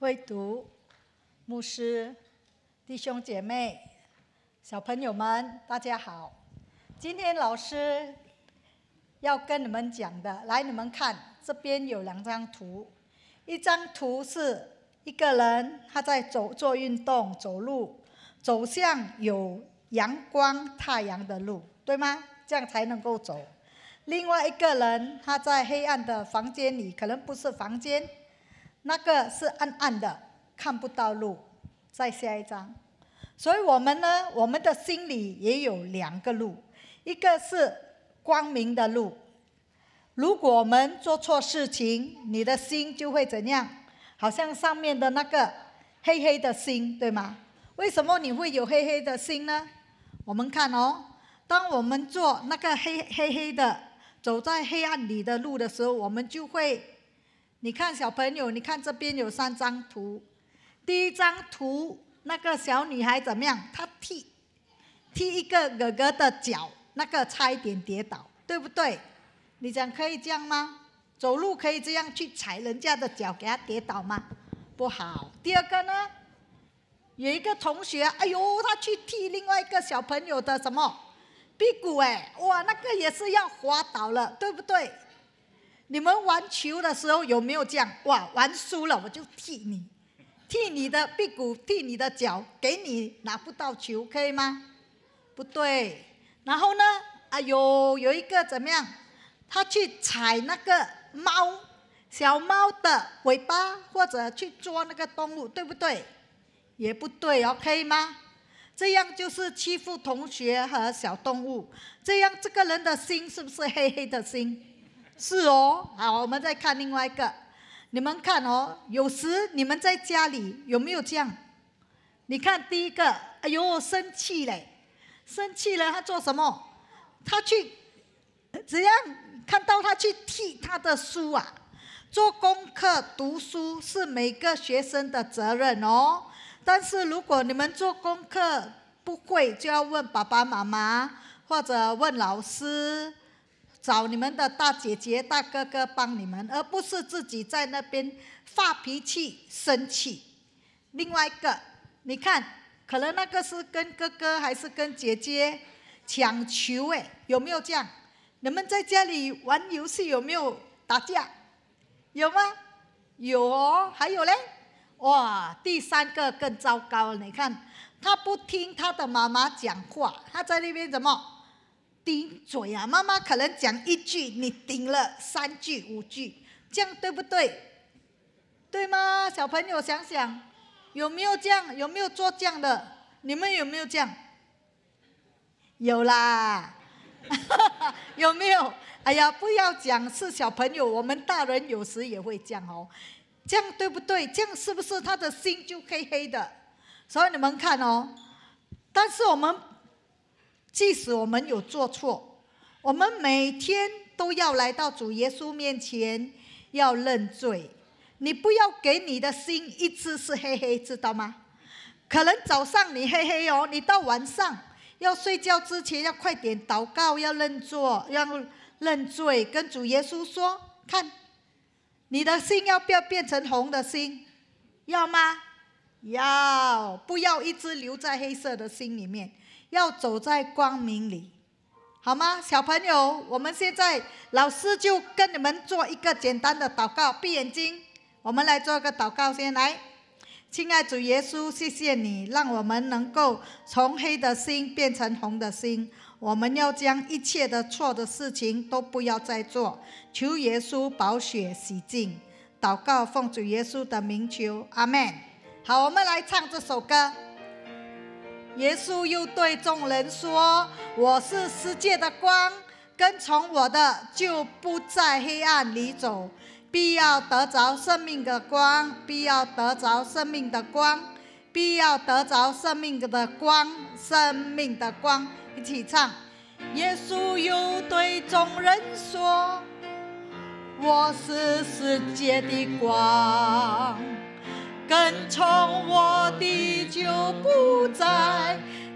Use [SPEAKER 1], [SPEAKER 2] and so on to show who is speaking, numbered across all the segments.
[SPEAKER 1] 未读牧师、弟兄姐妹、小朋友们，大家好！今天老师要跟你们讲的，来，你们看这边有两张图。一张图是一个人，他在走做运动，走路走向有阳光、太阳的路，对吗？这样才能够走。另外一个人，他在黑暗的房间里，可能不是房间。那个是暗暗的，看不到路。再下一张，所以我们呢，我们的心里也有两个路，一个是光明的路。如果我们做错事情，你的心就会怎样？好像上面的那个黑黑的心，对吗？为什么你会有黑黑的心呢？我们看哦，当我们做那个黑黑黑的，走在黑暗里的路的时候，我们就会。你看小朋友，你看这边有三张图，第一张图那个小女孩怎么样？她踢踢一个哥哥的脚，那个差一点跌倒，对不对？你讲可以这样吗？走路可以这样去踩人家的脚，给他跌倒吗？不好。第二个呢，有一个同学，哎呦，他去踢另外一个小朋友的什么屁股？哎，哇，那个也是要滑倒了，对不对？你们玩球的时候有没有这样？哇？玩输了我就踢你，踢你的屁股，踢你的脚，给你拿不到球，可以吗？不对。然后呢？哎呦，有一个怎么样？他去踩那个猫，小猫的尾巴，或者去捉那个动物，对不对？也不对哦，可以吗？这样就是欺负同学和小动物，这样这个人的心是不是黑黑的心？是哦，好，我们再看另外一个。你们看哦，有时你们在家里有没有这样？你看第一个，哎呦，生气嘞！生气了，他做什么？他去怎样？看到他去替他的书啊，做功课、读书是每个学生的责任哦。但是如果你们做功课不会，就要问爸爸妈妈或者问老师。找你们的大姐姐、大哥哥帮你们，而不是自己在那边发脾气、生气。另外一个，你看，可能那个是跟哥哥还是跟姐姐抢球？诶，有没有这样？你们在家里玩游戏有没有打架？有吗？有哦。还有嘞，哇，第三个更糟糕。你看，他不听他的妈妈讲话，他在那边怎么？顶嘴啊！妈妈可能讲一句，你顶了三句、五句，这样对不对？对吗？小朋友想想，有没有这样？有没有做这样的？你们有没有这样？有啦，有没有？哎呀，不要讲是小朋友，我们大人有时也会这样哦。这样对不对？这样是不是他的心就黑黑的？所以你们看哦，但是我们。即使我们有做错，我们每天都要来到主耶稣面前，要认罪。你不要给你的心一直是黑黑，知道吗？可能早上你黑黑哦，你到晚上要睡觉之前要快点祷告，要认错，要认罪，跟主耶稣说。看你的心要不要变成红的心？要吗？要不要一直留在黑色的心里面？要走在光明里，好吗，小朋友？我们现在老师就跟你们做一个简单的祷告，闭眼睛，我们来做个祷告先来。亲爱主耶稣，谢谢你让我们能够从黑的心变成红的心。我们要将一切的错的事情都不要再做，求耶稣宝血洗净。祷告奉主耶稣的名求，阿门。好，我们来唱这首歌。耶稣又对众人说：“我是世界的光，跟从我的就不在黑暗里走，必要得着生命的光，必要得着生命的光，必要得着生命的光，生命的光。”一起唱。耶稣又对众人说：“我是世界的光。”
[SPEAKER 2] 跟从我的，就不在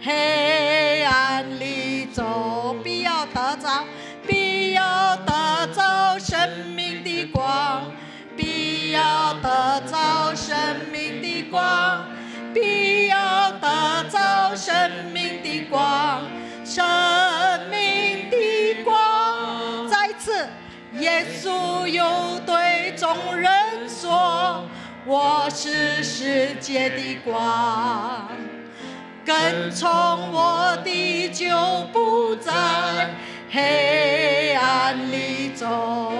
[SPEAKER 2] 黑暗里走。必要得着，必要得着生命的光。必要得着生命的光。必要得着生命的光。生命的光。再次，耶稣又对众人说。我是世界的光，跟从我的就不在黑暗里走。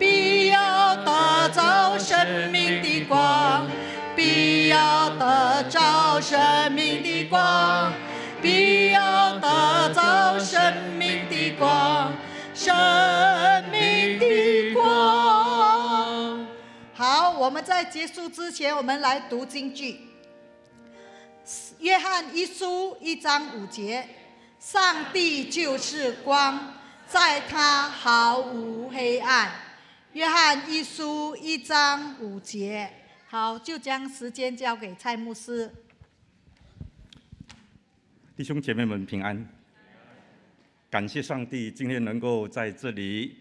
[SPEAKER 2] 必要得造生命的光，必要得造生命的光，必要得造生命的光，生命。
[SPEAKER 1] 我们在结束之前，我们来读经句。约翰一书一章五节：上帝就是光，在他毫无黑暗。约翰一书一章五节。好，就将时间交给蔡牧师。
[SPEAKER 3] 弟兄姐妹们平安！感谢上帝，今天能够在这里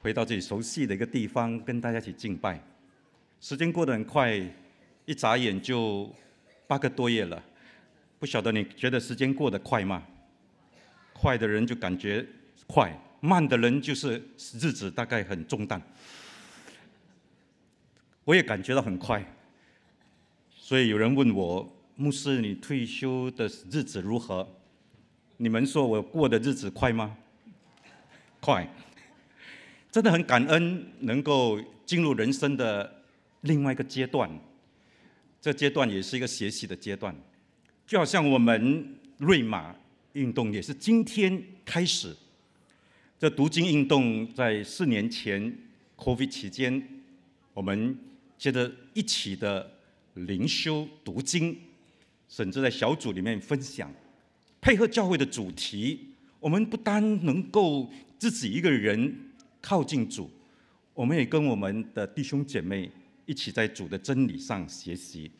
[SPEAKER 3] 回到自己熟悉的一个地方，跟大家一起敬拜。时间过得很快，一眨眼就八个多月了。不晓得你觉得时间过得快吗？快的人就感觉快，慢的人就是日子大概很重担。我也感觉到很快，所以有人问我牧师，你退休的日子如何？你们说我过的日子快吗？快，真的很感恩能够进入人生的。另外一个阶段，这阶段也是一个学习的阶段，就好像我们瑞马运动也是今天开始。这读经运动在四年前 COVID 期间，我们接着一起的灵修读经，甚至在小组里面分享，配合教会的主题，我们不单能够自己一个人靠近主，我们也跟我们的弟兄姐妹。一起在主的真理上学习。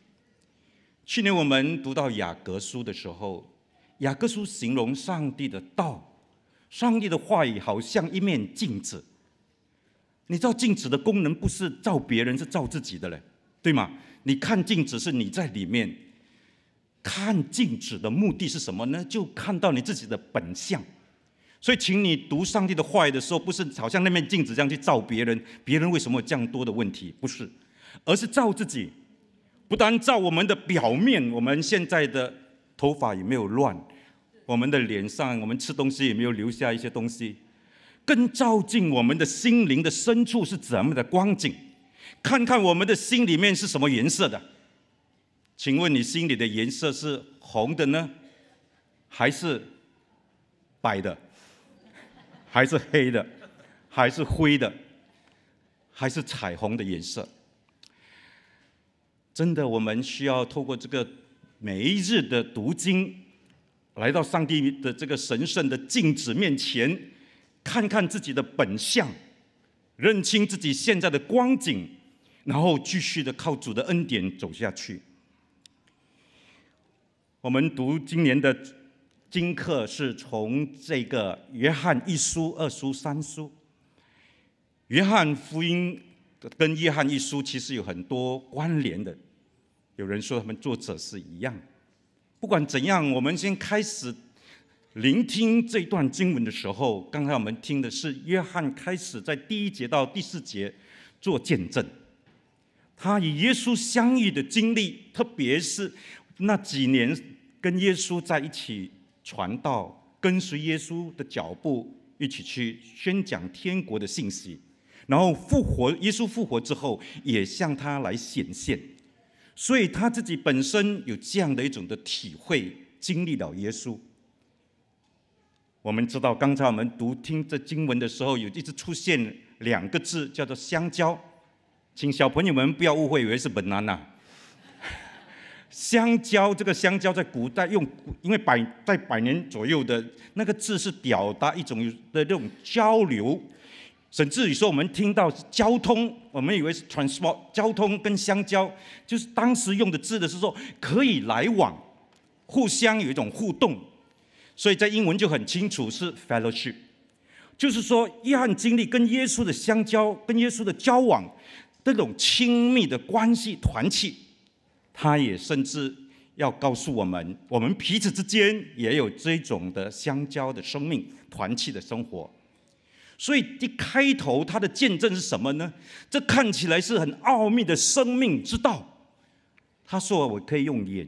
[SPEAKER 3] 去年我们读到雅各书的时候，雅各书形容上帝的道，上帝的话语好像一面镜子。你知道镜子的功能不是照别人，是照自己的嘞，对吗？你看镜子是你在里面看镜子的目的是什么呢？就看到你自己的本相。所以，请你读上帝的话语的时候，不是好像那面镜子这样去照别人，别人为什么这样多的问题，不是。而是照自己，不单照我们的表面，我们现在的头发也没有乱，我们的脸上，我们吃东西也没有留下一些东西，更照进我们的心灵的深处是怎么的光景，看看我们的心里面是什么颜色的。请问你心里的颜色是红的呢，还是白的，还是黑的，还是灰的，还是彩虹的颜色？真的，我们需要透过这个每一日的读经，来到上帝的这个神圣的镜子面前，看看自己的本相，认清自己现在的光景，然后继续的靠主的恩典走下去。我们读今年的经课是从这个约翰一书、二书、三书，约翰福音。跟约翰一书其实有很多关联的，有人说他们作者是一样。不管怎样，我们先开始聆听这段经文的时候，刚才我们听的是约翰开始在第一节到第四节做见证，他与耶稣相遇的经历，特别是那几年跟耶稣在一起传道，跟随耶稣的脚步，一起去宣讲天国的信息。然后复活，耶稣复活之后也向他来显现，所以他自己本身有这样的一种的体会，经历了耶稣。我们知道，刚才我们读听这经文的时候，有一直出现两个字，叫做“相交”。请小朋友们不要误会，以为是本南呐。相交这个“相交”在古代用，因为百在百年左右的那个字是表达一种的这种交流。甚至于说，我们听到交通，我们以为是 transport，交通跟相交，就是当时用的字的是说可以来往，互相有一种互动，所以在英文就很清楚是 fellowship，就是说约翰经历跟耶稣的相交，跟耶稣的交往，这种亲密的关系团契，他也甚至。要告诉我们，我们彼此之间也有这种的相交的生命，团契的生活。所以一开头，他的见证是什么呢？这看起来是很奥秘的生命之道。他说：“我可以用眼，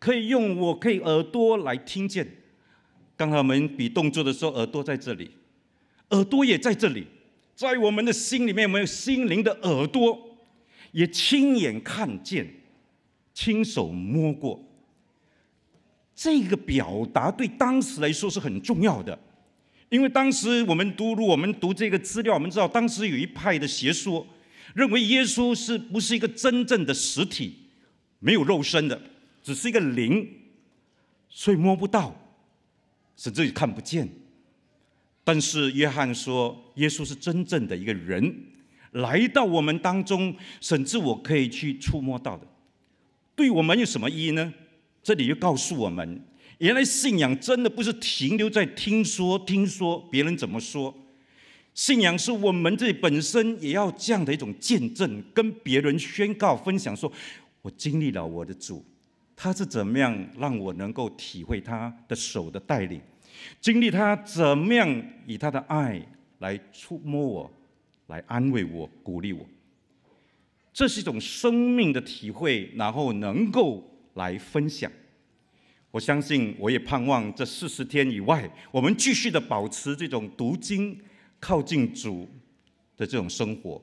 [SPEAKER 3] 可以用我可以耳朵来听见。刚才我们比动作的时候，耳朵在这里，耳朵也在这里，在我们的心里面，我们心灵的耳朵也亲眼看见，亲手摸过。这个表达对当时来说是很重要的。”因为当时我们读，我们读这个资料，我们知道当时有一派的邪说，认为耶稣是不是一个真正的实体，没有肉身的，只是一个灵，所以摸不到，甚至于看不见。但是约翰说，耶稣是真正的一个人，来到我们当中，甚至我可以去触摸到的。对我们有什么意义呢？这里就告诉我们。原来信仰真的不是停留在听说、听说别人怎么说，信仰是我们自己本身也要这样的一种见证，跟别人宣告分享说：“我经历了我的主，他是怎么样让我能够体会他的手的带领，经历他怎么样以他的爱来触摸我，来安慰我、鼓励我。”这是一种生命的体会，然后能够来分享。我相信，我也盼望这四十天以外，我们继续的保持这种读经、靠近主的这种生活。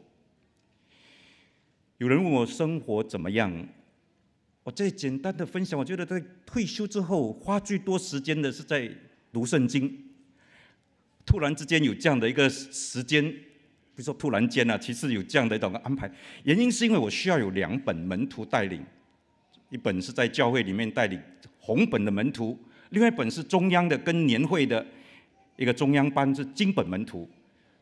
[SPEAKER 3] 有人问我生活怎么样，我最简单的分享，我觉得在退休之后花最多时间的是在读圣经。突然之间有这样的一个时间，不是说突然间啊，其实有这样的一种安排，原因是因为我需要有两本门徒带领，一本是在教会里面带领。红本的门徒，另外一本是中央的跟年会的一个中央班是金本门徒，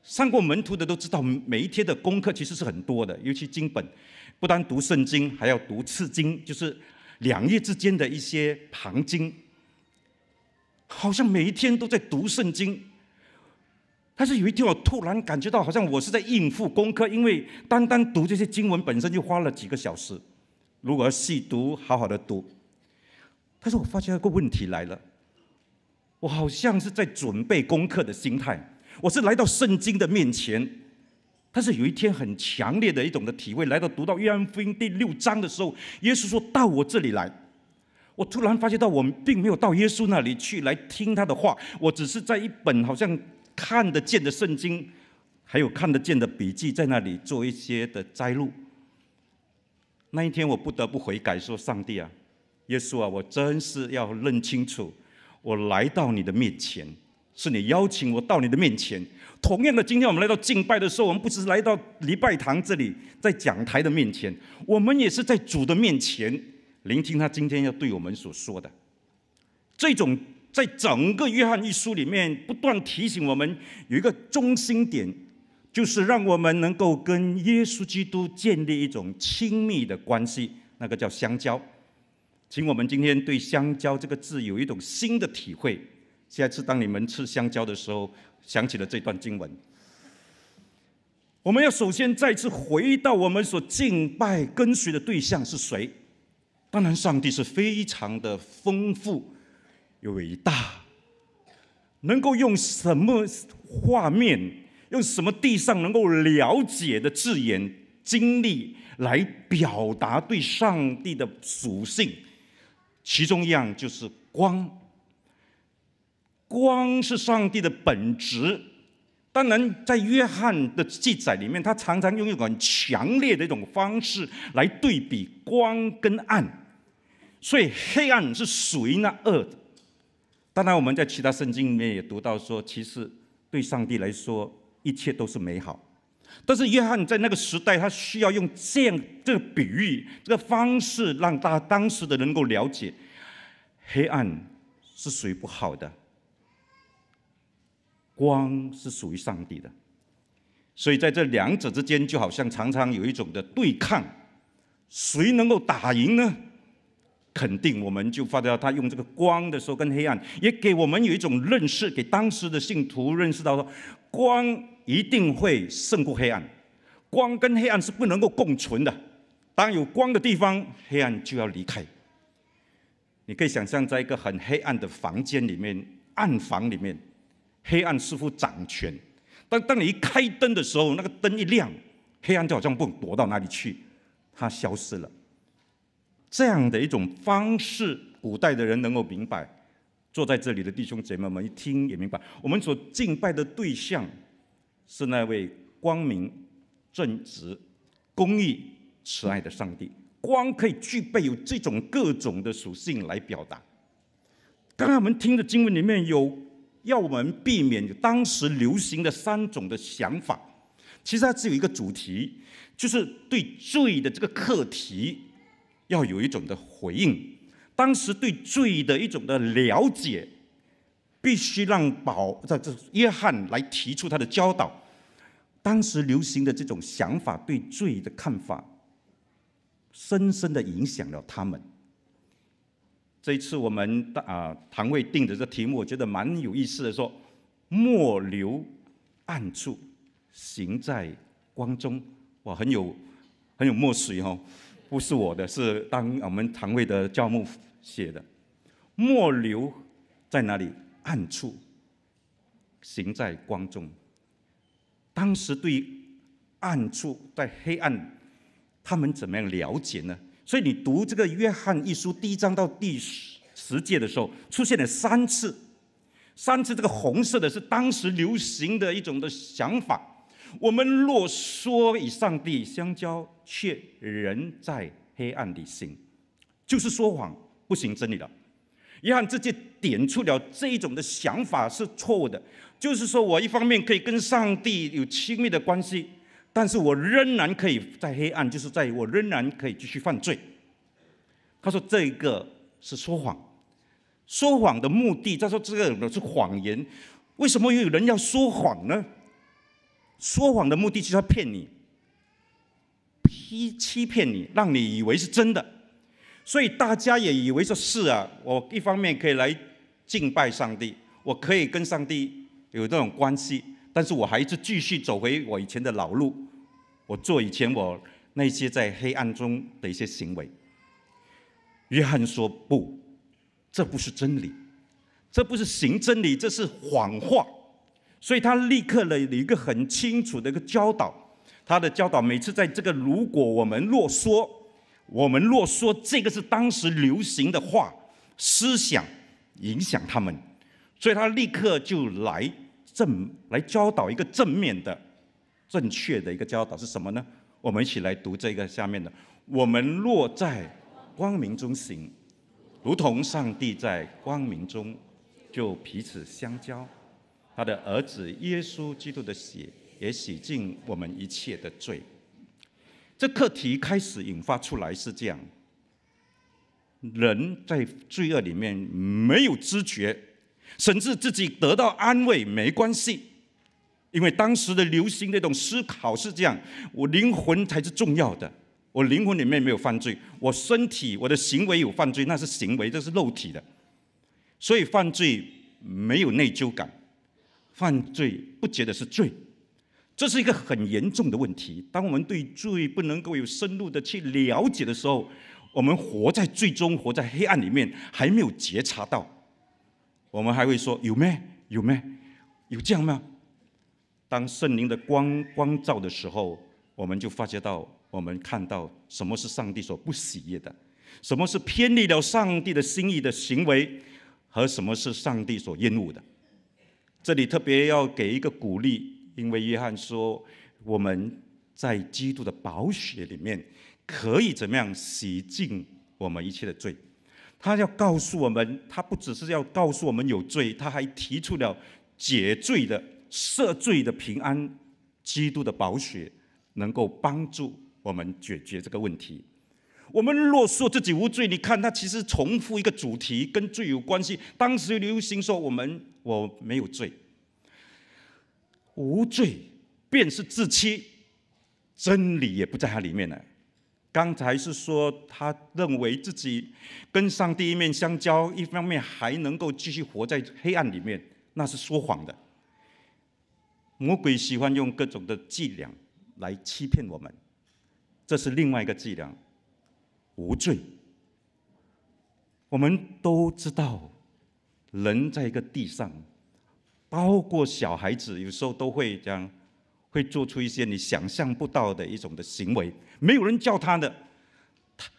[SPEAKER 3] 上过门徒的都知道，每一天的功课其实是很多的，尤其金本，不单读圣经，还要读次经，就是两页之间的一些旁经，好像每一天都在读圣经。但是有一天我突然感觉到，好像我是在应付功课，因为单单读这些经文本身就花了几个小时，如果细读，好好的读。他说：“我发现一个问题来了，我好像是在准备功课的心态，我是来到圣经的面前。但是有一天很强烈的一种的体会，来到读到约翰福音第六章的时候，耶稣说到我这里来，我突然发现到我们并没有到耶稣那里去来听他的话，我只是在一本好像看得见的圣经，还有看得见的笔记在那里做一些的摘录。那一天我不得不悔改，说上帝啊。”耶稣啊，我真是要认清楚，我来到你的面前，是你邀请我到你的面前。同样的，今天我们来到敬拜的时候，我们不只是来到礼拜堂这里，在讲台的面前，我们也是在主的面前，聆听他今天要对我们所说的。这种在整个约翰一书里面不断提醒我们有一个中心点，就是让我们能够跟耶稣基督建立一种亲密的关系，那个叫相交。请我们今天对“香蕉”这个字有一种新的体会。下次当你们吃香蕉的时候，想起了这段经文。我们要首先再次回到我们所敬拜跟随的对象是谁？当然，上帝是非常的丰富又伟大，能够用什么画面、用什么地上能够了解的字眼、经历来表达对上帝的属性。其中一样就是光，光是上帝的本质。当然，在约翰的记载里面，他常常用一种强烈的一种方式来对比光跟暗，所以黑暗是属于那恶的。当然，我们在其他圣经里面也读到说，其实对上帝来说，一切都是美好。但是约翰在那个时代，他需要用这样这个比喻、这个方式，让大家当时的能够了解，黑暗是属于不好的，光是属于上帝的，所以在这两者之间，就好像常常有一种的对抗，谁能够打赢呢？肯定我们就发觉他用这个光的时候，跟黑暗也给我们有一种认识，给当时的信徒认识到说，光。一定会胜过黑暗。光跟黑暗是不能够共存的。当有光的地方，黑暗就要离开。你可以想象，在一个很黑暗的房间里面，暗房里面，黑暗似乎掌权。但当你一开灯的时候，那个灯一亮，黑暗就好像不能躲到哪里去，它消失了。这样的一种方式，古代的人能够明白，坐在这里的弟兄姐妹们一听也明白。我们所敬拜的对象。是那位光明、正直、公义、慈爱的上帝。光可以具备有这种各种的属性来表达。刚才我们听的经文里面有要我们避免当时流行的三种的想法，其实它只有一个主题，就是对罪的这个课题要有一种的回应。当时对罪的一种的了解。必须让保在这约翰来提出他的教导。当时流行的这种想法对罪的看法，深深的影响了他们。这一次我们大啊，堂会定的这题目，我觉得蛮有意思的，说“莫留暗处，行在光中”。哇，很有很有墨水哦，不是我的，是当我们堂会的教牧写的。“莫留在哪里？”暗处行在光中，当时对暗处在黑暗，他们怎么样了解呢？所以你读这个《约翰一书》第一章到第十十节的时候，出现了三次，三次这个红色的是当时流行的一种的想法。我们若说与上帝相交，却人在黑暗里行，就是说谎，不行真理了。约翰直接点出了这一种的想法是错误的，就是说我一方面可以跟上帝有亲密的关系，但是我仍然可以在黑暗，就是在我仍然可以继续犯罪。他说这个是说谎，说谎的目的，他说这个是谎言，为什么又有人要说谎呢？说谎的目的就是要骗你，欺欺骗你，让你以为是真的。所以大家也以为说是啊，我一方面可以来敬拜上帝，我可以跟上帝有这种关系，但是我还是继续走回我以前的老路，我做以前我那些在黑暗中的一些行为。约翰说不，这不是真理，这不是行真理，这是谎话。所以他立刻了一个很清楚的一个教导，他的教导每次在这个如果我们若说。我们若说这个是当时流行的话，思想影响他们，所以他立刻就来正来教导一个正面的、正确的一个教导是什么呢？我们一起来读这个下面的：我们若在光明中行，如同上帝在光明中就彼此相交，他的儿子耶稣基督的血也洗净我们一切的罪。这课题开始引发出来是这样，人在罪恶里面没有知觉，甚至自己得到安慰没关系，因为当时的流行那种思考是这样：我灵魂才是重要的，我灵魂里面没有犯罪，我身体我的行为有犯罪那是行为，这是肉体的，所以犯罪没有内疚感，犯罪不觉得是罪。这是一个很严重的问题。当我们对最不能够有深入的去了解的时候，我们活在最终活在黑暗里面，还没有觉察到。我们还会说有没？有没？有这样吗？当圣灵的光光照的时候，我们就发觉到，我们看到什么是上帝所不喜悦的，什么是偏离了上帝的心意的行为，和什么是上帝所厌恶的。这里特别要给一个鼓励。因为约翰说，我们在基督的宝血里面可以怎么样洗净我们一切的罪？他要告诉我们，他不只是要告诉我们有罪，他还提出了解罪的、赦罪的平安。基督的宝血能够帮助我们解决这个问题。我们若说自己无罪，你看他其实重复一个主题，跟罪有关系。当时流行说我们我没有罪。无罪便是自欺，真理也不在他里面了。刚才是说他认为自己跟上帝一面相交，一方面还能够继续活在黑暗里面，那是说谎的。魔鬼喜欢用各种的伎俩来欺骗我们，这是另外一个伎俩。无罪，我们都知道，人在一个地上。包括小孩子，有时候都会这样，会做出一些你想象不到的一种的行为。没有人教他的，他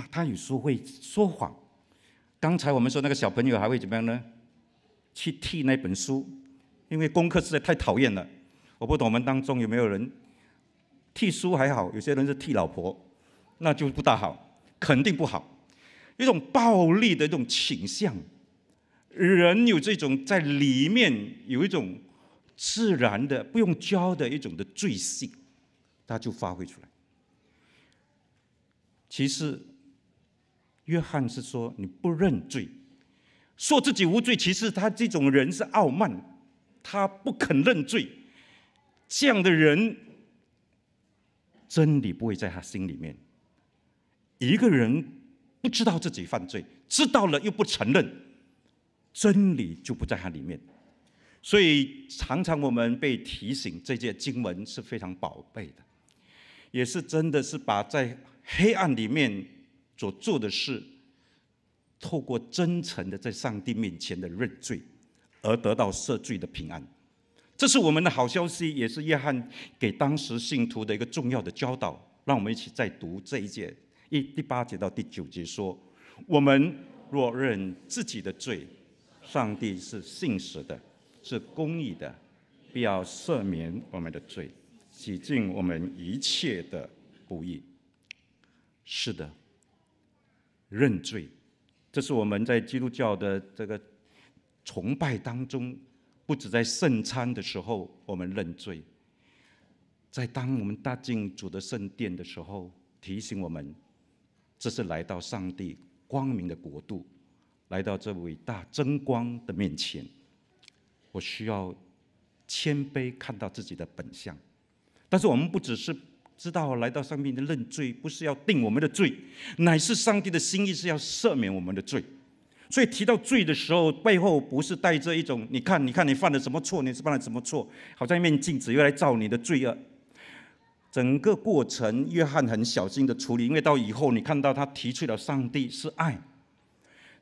[SPEAKER 3] 啊，他有时候会说谎。刚才我们说那个小朋友还会怎么样呢？去替那本书，因为功课实在太讨厌了。我不懂我们当中有没有人替书还好，有些人是替老婆，那就不大好，肯定不好。一种暴力的一种倾向。人有这种在里面有一种自然的、不用教的一种的罪性，他就发挥出来。其实，约翰是说你不认罪，说自己无罪。其实他这种人是傲慢，他不肯认罪。这样的人，真理不会在他心里面。一个人不知道自己犯罪，知道了又不承认。真理就不在它里面，所以常常我们被提醒，这些经文是非常宝贝的，也是真的，是把在黑暗里面所做的事，透过真诚的在上帝面前的认罪，而得到赦罪的平安。这是我们的好消息，也是约翰给当时信徒的一个重要的教导。让我们一起再读这一节，一第八节到第九节说：我们若认自己的罪。上帝是信实的，是公义的，必要赦免我们的罪，洗净我们一切的不义。是的，认罪，这是我们在基督教的这个崇拜当中，不止在圣餐的时候我们认罪，在当我们大进主的圣殿的时候，提醒我们，这是来到上帝光明的国度。来到这伟大真光的面前，我需要谦卑，看到自己的本相。但是我们不只是知道来到上面的认罪，不是要定我们的罪，乃是上帝的心意是要赦免我们的罪。所以提到罪的时候，背后不是带着一种你看，你看你犯了什么错，你是犯了什么错，好像一面镜子又来照你的罪恶。整个过程，约翰很小心的处理，因为到以后你看到他提出了上帝是爱。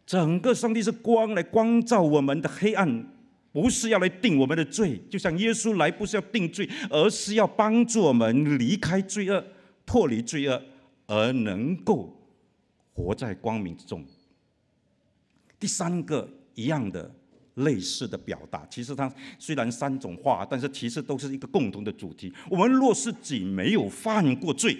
[SPEAKER 3] 整个上帝是光来光照我们的黑暗，不是要来定我们的罪。就像耶稣来，不是要定罪，而是要帮助我们离开罪恶，脱离罪恶，而能够活在光明之中。第三个一样的类似的表达，其实它虽然三种话，但是其实都是一个共同的主题。我们若是己没有犯过罪，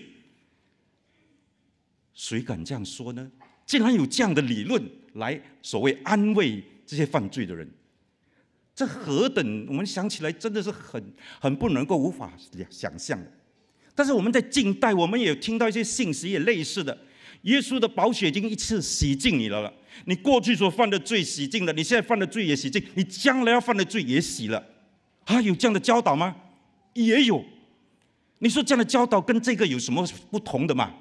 [SPEAKER 3] 谁敢这样说呢？竟然有这样的理论！来，所谓安慰这些犯罪的人，这何等！我们想起来真的是很很不能够无法想象。但是我们在近代，我们也听到一些信息也类似的，耶稣的宝血经一次洗净你了了，你过去所犯的罪洗净了，你现在犯的罪也洗净，你将来要犯的罪也洗了。啊，有这样的教导吗？也有。你说这样的教导跟这个有什么不同的嘛？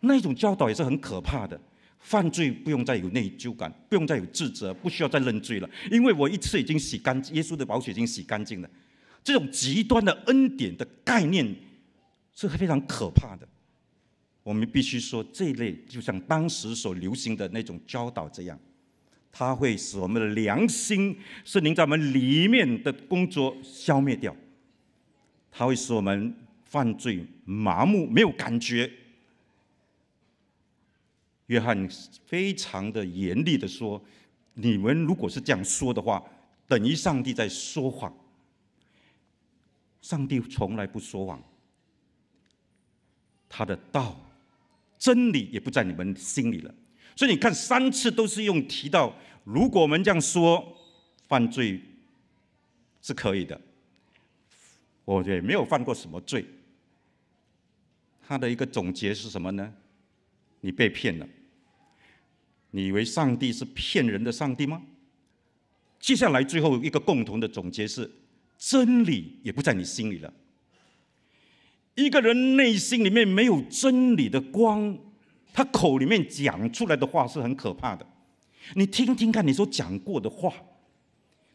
[SPEAKER 3] 那种教导也是很可怕的。犯罪不用再有内疚感，不用再有自责，不需要再认罪了，因为我一次已经洗干净，耶稣的宝血已经洗干净了。这种极端的恩典的概念是非常可怕的。我们必须说，这一类就像当时所流行的那种教导这样，它会使我们的良心是您在我们里面的工作消灭掉，它会使我们犯罪麻木没有感觉。约翰非常的严厉的说：“你们如果是这样说的话，等于上帝在说谎。上帝从来不说谎，他的道、真理也不在你们心里了。所以你看，三次都是用提到，如果我们这样说，犯罪是可以的。我也没有犯过什么罪。他的一个总结是什么呢？你被骗了。”你以为上帝是骗人的上帝吗？接下来最后一个共同的总结是：真理也不在你心里了。一个人内心里面没有真理的光，他口里面讲出来的话是很可怕的。你听听看，你所讲过的话，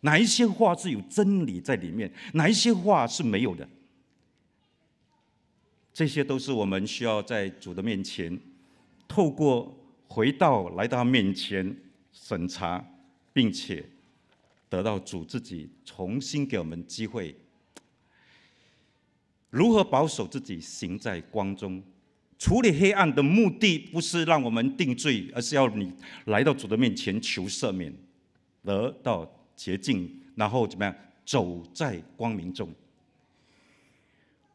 [SPEAKER 3] 哪一些话是有真理在里面？哪一些话是没有的？这些都是我们需要在主的面前，透过。回到来到他面前审查，并且得到主自己重新给我们机会，如何保守自己行在光中？处理黑暗的目的不是让我们定罪，而是要你来到主的面前求赦免，得到洁净，然后怎么样走在光明中，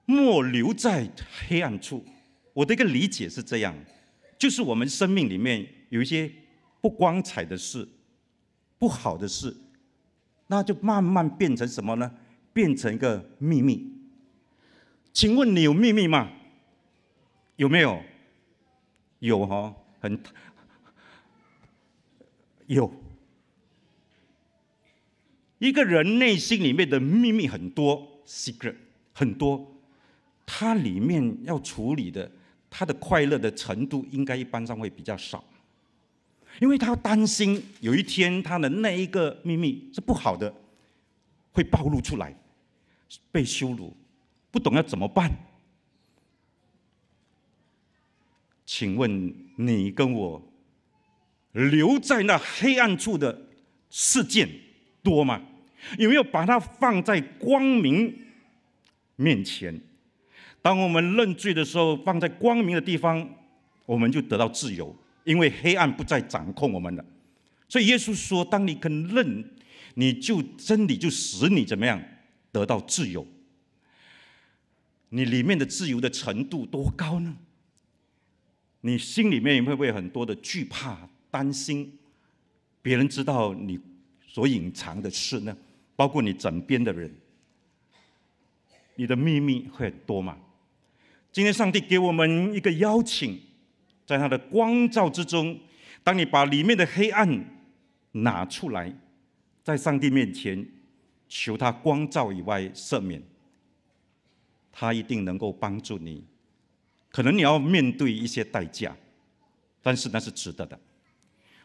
[SPEAKER 3] 莫留在黑暗处。我的一个理解是这样。就是我们生命里面有一些不光彩的事、不好的事，那就慢慢变成什么呢？变成一个秘密。请问你有秘密吗？有没有？有哈，很有。一个人内心里面的秘密很多，secret 很多，他里面要处理的。他的快乐的程度应该一般上会比较少，因为他担心有一天他的那一个秘密是不好的，会暴露出来，被羞辱，不懂要怎么办。请问你跟我留在那黑暗处的事件多吗？有没有把它放在光明面前？当我们认罪的时候，放在光明的地方，我们就得到自由，因为黑暗不再掌控我们了。所以耶稣说：“当你肯认，你就真理就使你怎么样得到自由？你里面的自由的程度多高呢？你心里面会不会很多的惧怕、担心？别人知道你所隐藏的事呢？包括你枕边的人，你的秘密会多吗？”今天上帝给我们一个邀请，在他的光照之中，当你把里面的黑暗拿出来，在上帝面前求他光照以外赦免，他一定能够帮助你。可能你要面对一些代价，但是那是值得的。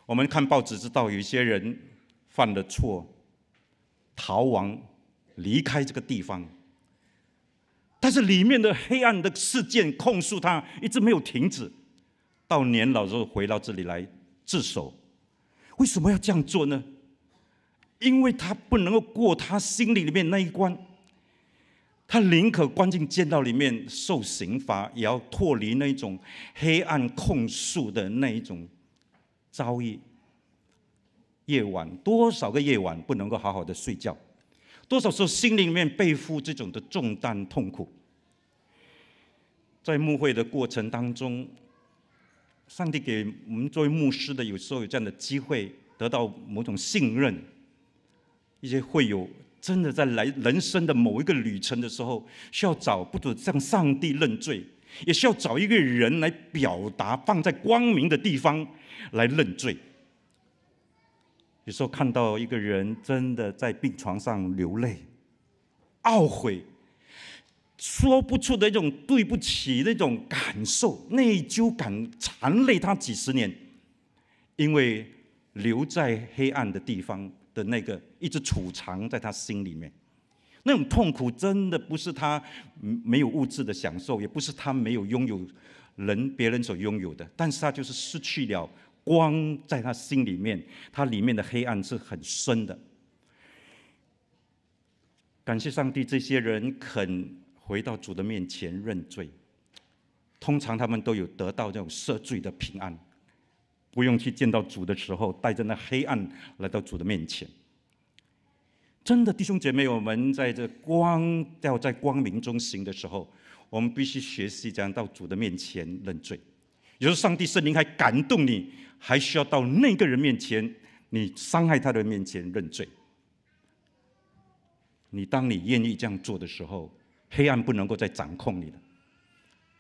[SPEAKER 3] 我们看报纸知道有些人犯了错，逃亡离开这个地方。但是里面的黑暗的事件控诉他一直没有停止，到年老之后回到这里来自首，为什么要这样做呢？因为他不能够过他心里里面那一关，他宁可关进监牢里面受刑罚，也要脱离那种黑暗控诉的那一种遭遇。夜晚多少个夜晚不能够好好的睡觉。多少时候心里面背负这种的重担痛苦，在牧会的过程当中，上帝给我们作为牧师的，有时候有这样的机会，得到某种信任，一些会有真的在来人生的某一个旅程的时候，需要找不准向上帝认罪，也需要找一个人来表达，放在光明的地方来认罪。有时候看到一个人真的在病床上流泪、懊悔、说不出的一种对不起那种感受、内疚感缠累他几十年，因为留在黑暗的地方的那个一直储藏在他心里面，那种痛苦真的不是他没有物质的享受，也不是他没有拥有人别人所拥有的，但是他就是失去了。光在他心里面，他里面的黑暗是很深的。感谢上帝，这些人肯回到主的面前认罪，通常他们都有得到这种赦罪的平安，不用去见到主的时候带着那黑暗来到主的面前。真的，弟兄姐妹，我们在这光掉在光明中行的时候，我们必须学习这样到主的面前认罪。有时候，上帝圣灵还感动你，还需要到那个人面前，你伤害他的面前认罪。你当你愿意这样做的时候，黑暗不能够再掌控你了，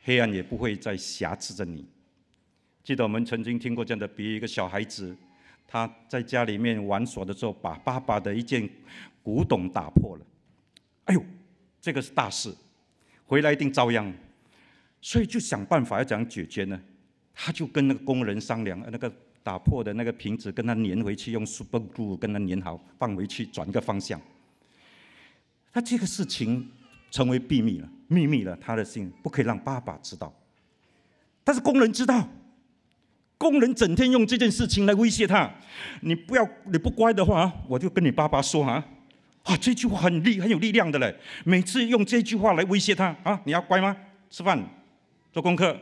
[SPEAKER 3] 黑暗也不会再挟持着你。记得我们曾经听过这样的，比喻：一个小孩子，他在家里面玩耍的时候，把爸爸的一件古董打破了。哎呦，这个是大事，回来一定遭殃，所以就想办法要怎样解决呢？他就跟那个工人商量，那个打破的那个瓶子，跟他粘回去，用 super glue 跟他粘好，放回去，转个方向。他这个事情成为秘密了，秘密了，他的心不可以让爸爸知道，但是工人知道，工人整天用这件事情来威胁他：，你不要你不乖的话，我就跟你爸爸说啊！啊，这句话很力很有力量的嘞，每次用这句话来威胁他啊！你要乖吗？吃饭、做功课、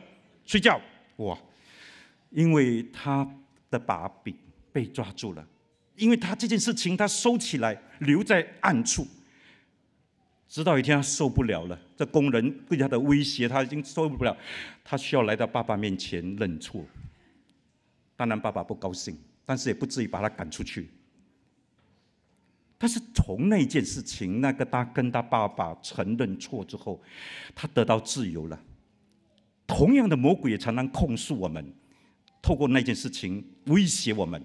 [SPEAKER 3] 睡觉。哇！因为他的把柄被抓住了，因为他这件事情他收起来留在暗处，直到一天他受不了了，这工人对他的威胁他已经受不了，他需要来到爸爸面前认错。当然爸爸不高兴，但是也不至于把他赶出去。但是从那件事情，那个他跟他爸爸承认错之后，他得到自由了。同样的魔鬼也常常控诉我们，透过那件事情威胁我们，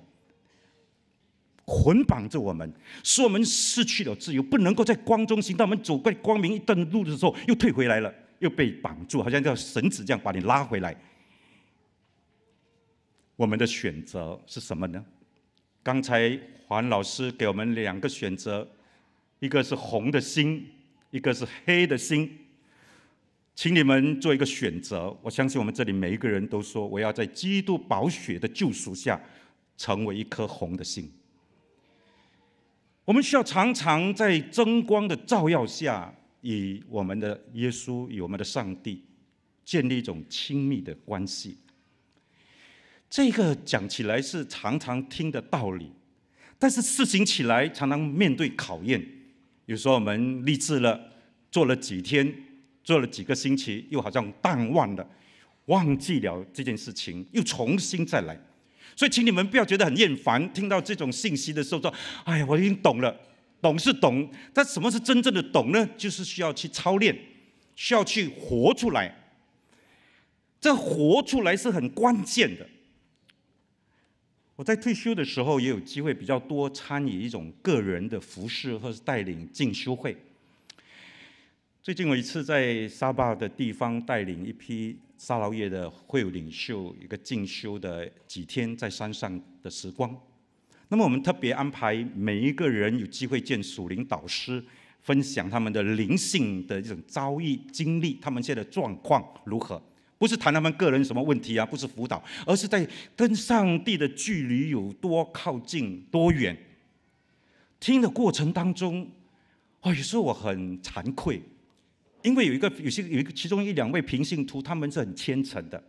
[SPEAKER 3] 捆绑着我们，使我们失去了自由，不能够在光中行。当我们走过光明一段路的时候，又退回来了，又被绑住，好像叫绳子这样把你拉回来。我们的选择是什么呢？刚才黄老师给我们两个选择，一个是红的心，一个是黑的心。请你们做一个选择。我相信我们这里每一个人都说：“我要在基督宝血的救赎下，成为一颗红的心。”我们需要常常在真光的照耀下，与我们的耶稣、与我们的上帝建立一种亲密的关系。这个讲起来是常常听的道理，但是事行起来常常面对考验。有时候我们立志了，做了几天。做了几个星期，又好像淡忘了，忘记了这件事情，又重新再来。所以，请你们不要觉得很厌烦，听到这种信息的时候说：“哎呀，我已经懂了，懂是懂，但什么是真正的懂呢？就是需要去操练，需要去活出来。这活出来是很关键的。我在退休的时候也有机会比较多，参与一种个人的服饰或是带领进修会。”最近我一次在沙巴的地方，带领一批沙劳越的会友领袖一个进修的几天，在山上的时光。那么我们特别安排每一个人有机会见属灵导师，分享他们的灵性的这种遭遇经历，他们现在的状况如何？不是谈他们个人什么问题啊，不是辅导，而是在跟上帝的距离有多靠近多远。听的过程当中，哦，有时候我很惭愧。因为有一个、有些、有一个，其中一两位平信徒，他们是很虔诚的。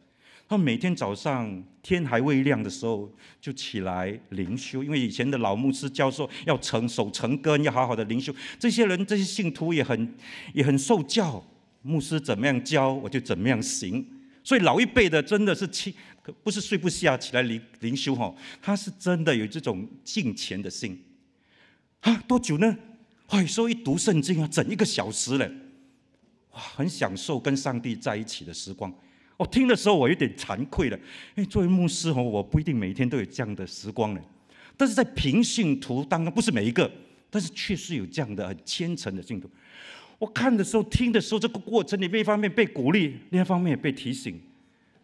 [SPEAKER 3] 他们每天早上天还未亮的时候就起来灵修。因为以前的老牧师教授要成守成根，要好好的灵修。这些人这些信徒也很也很受教，牧师怎么样教，我就怎么样行。所以老一辈的真的是清，不是睡不下起来灵灵修哈，他是真的有这种敬虔的心。啊，多久呢？哎，说一读圣经啊，整一个小时了。哇，很享受跟上帝在一起的时光。我听的时候，我有点惭愧了，因为作为牧师哦，我不一定每天都有这样的时光了。但是在平信徒当中，不是每一个，但是确实有这样的很虔诚的信徒。我看的时候，听的时候，这个过程，你一方面被鼓励，另一方面也被提醒，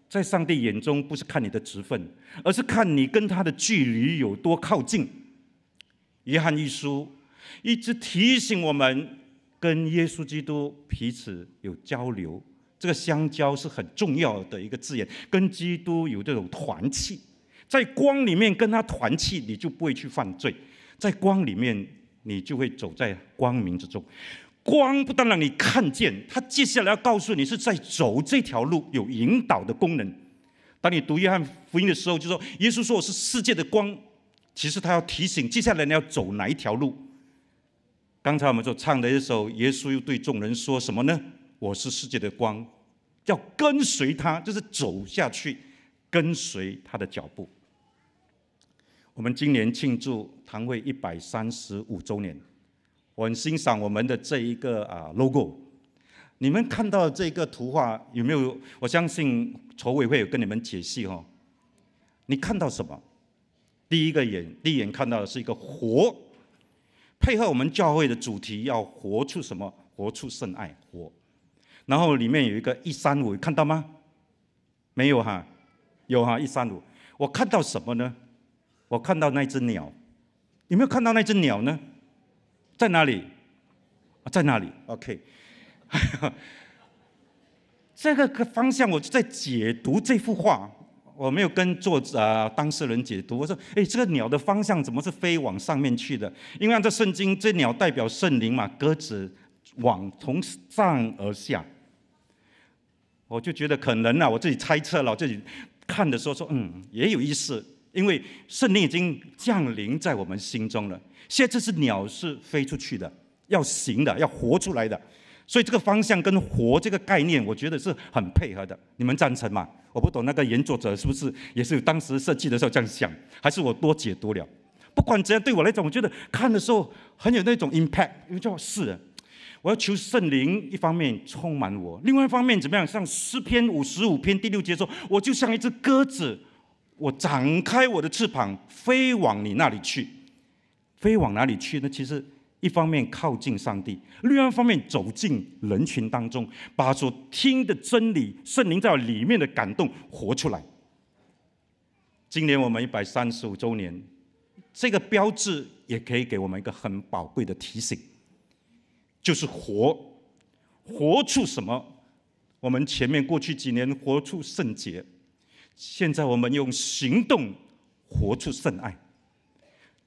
[SPEAKER 3] 在上帝眼中，不是看你的职分，而是看你跟他的距离有多靠近。约翰一书一直提醒我们。跟耶稣基督彼此有交流，这个相交是很重要的一个字眼。跟基督有这种团契，在光里面跟他团契，你就不会去犯罪，在光里面你就会走在光明之中。光不但让你看见，他接下来要告诉你是在走这条路，有引导的功能。当你读约翰福音的时候，就说耶稣说我是世界的光，其实他要提醒接下来你要走哪一条路。刚才我们就唱的一首，耶稣又对众人说什么呢？我是世界的光，要跟随他，就是走下去，跟随他的脚步。我们今年庆祝堂会一百三十五周年，我很欣赏我们的这一个啊 logo。你们看到这个图画有没有？我相信筹委会有跟你们解释哦。你看到什么？第一个眼，第一眼看到的是一个活。配合我们教会的主题，要活出什么？活出圣爱。活。然后里面有一个一三五，看到吗？没有哈，有哈一三五。我看到什么呢？我看到那只鸟。有没有看到那只鸟呢？在哪里？在哪里？OK。这个个方向，我就在解读这幅画。我没有跟者、啊当事人解读。我说，哎，这个鸟的方向怎么是飞往上面去的？因为这圣经这鸟代表圣灵嘛，鸽子往从上而下。我就觉得可能啊，我自己猜测了。自己看的时候说，嗯，也有意思。因为圣灵已经降临在我们心中了。现在这只鸟是飞出去的，要行的，要活出来的。所以这个方向跟“活”这个概念，我觉得是很配合的。你们赞成吗？我不懂那个原作者是不是也是当时设计的时候这样想，还是我多解读了？不管怎样，对我来讲，我觉得看的时候很有那种 impact，因为就是我要求圣灵一方面充满我，另外一方面怎么样？像诗篇五十五篇第六节说：“我就像一只鸽子，我展开我的翅膀飞往你那里去，飞往哪里去？那其实……”一方面靠近上帝，另外一方面走进人群当中，把所听的真理、圣灵在里面的感动活出来。今年我们一百三十五周年，这个标志也可以给我们一个很宝贵的提醒，就是活，活出什么？我们前面过去几年活出圣洁，现在我们用行动活出圣爱。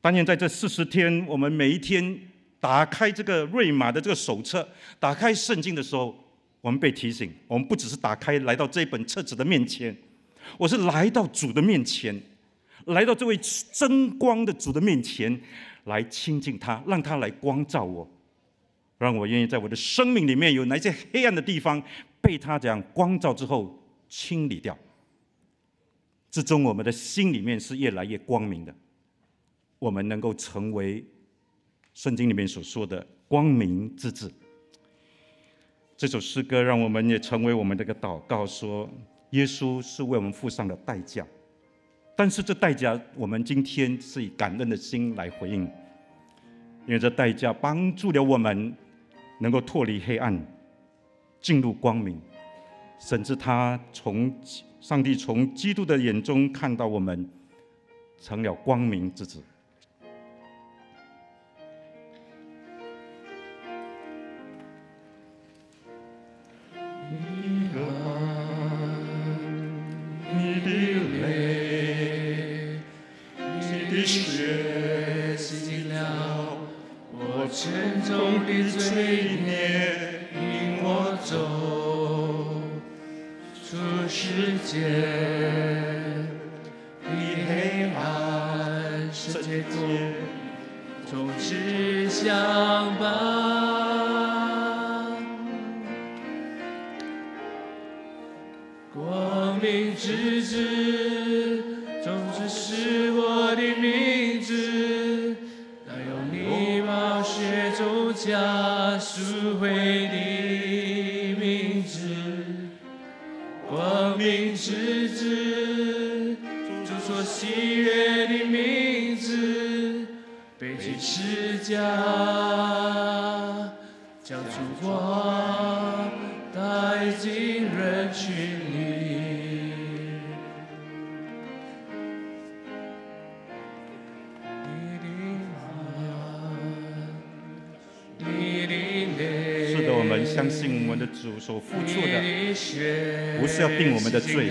[SPEAKER 3] 但愿在这四十天，我们每一天。打开这个瑞玛的这个手册，打开圣经的时候，我们被提醒，我们不只是打开来到这本册子的面前，我是来到主的面前，来到这位真光的主的面前，来亲近他，让他来光照我，让我愿意在我的生命里面有哪些黑暗的地方被他这样光照之后清理掉，最终我们的心里面是越来越光明的，我们能够成为。圣经里面所说的“光明之子”，这首诗歌让我们也成为我们这个祷告说：“耶稣是为我们付上了代价，但是这代价我们今天是以感恩的心来回应，因为这代价帮助了我们能够脱离黑暗，进入光明，甚至他从上帝从基督的眼中看到我们成了光明之子。”
[SPEAKER 4] 是的，我们相信我们的主所付出的，不是要定我们的罪。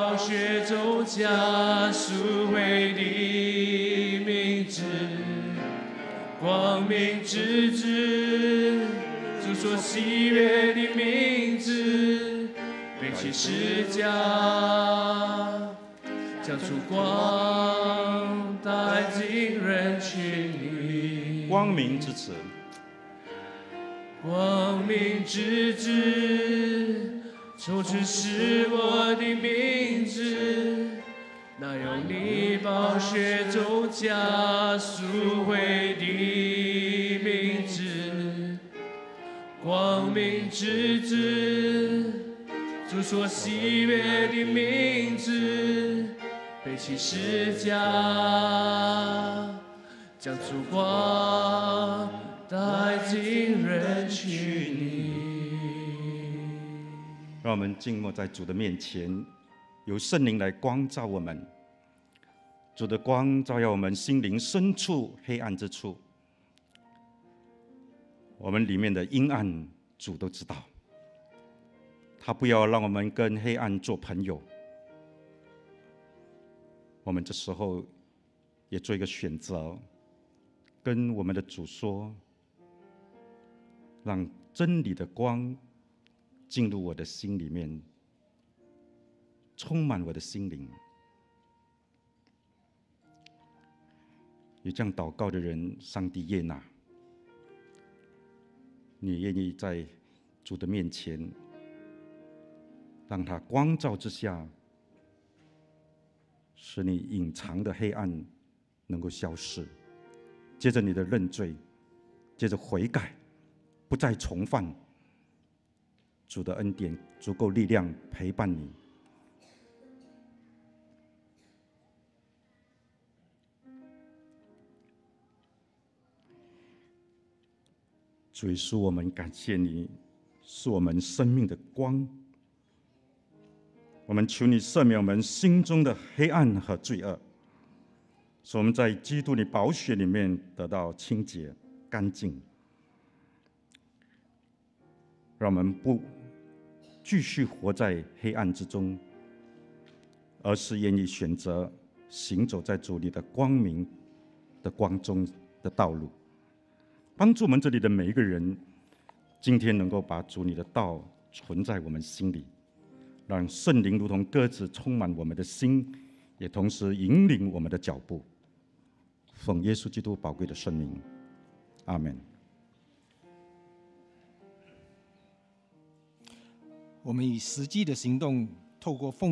[SPEAKER 4] 要雪中加速，挥的名字，光明之子，诉说喜悦的名字，背起诗架，将烛光带进人群里。光明之子，光明之子。从此是我的名字，那有你宝雪中加赎回的名字，光明之子，主说喜悦的名字，背起诗家，将烛光带进人群。
[SPEAKER 3] 让我们静默在主的面前，由圣灵来光照我们。主的光照耀我们心灵深处黑暗之处，我们里面的阴暗，主都知道。他不要让我们跟黑暗做朋友。我们这时候也做一个选择，跟我们的主说，让真理的光。进入我的心里面，充满我的心灵。有这样祷告的人，上帝耶纳，你愿意在主的面前，让他光照之下，使你隐藏的黑暗能够消失。接着你的认罪，接着悔改，不再重犯。主的恩典足够力量陪伴你。主，是我们感谢你，是我们生命的光。我们求你赦免我们心中的黑暗和罪恶，使我们在基督的宝血里面得到清洁、干净，让我们不。继续活在黑暗之中，而是愿意选择行走在主你的光明的光中的道路，帮助我们这里的每一个人，今天能够把主你的道存在我们心里，让圣灵如同鸽子充满我们的心，也同时引领我们的脚步，奉耶稣基督宝贵的圣灵，阿门。我们以实际的行动，透过奉。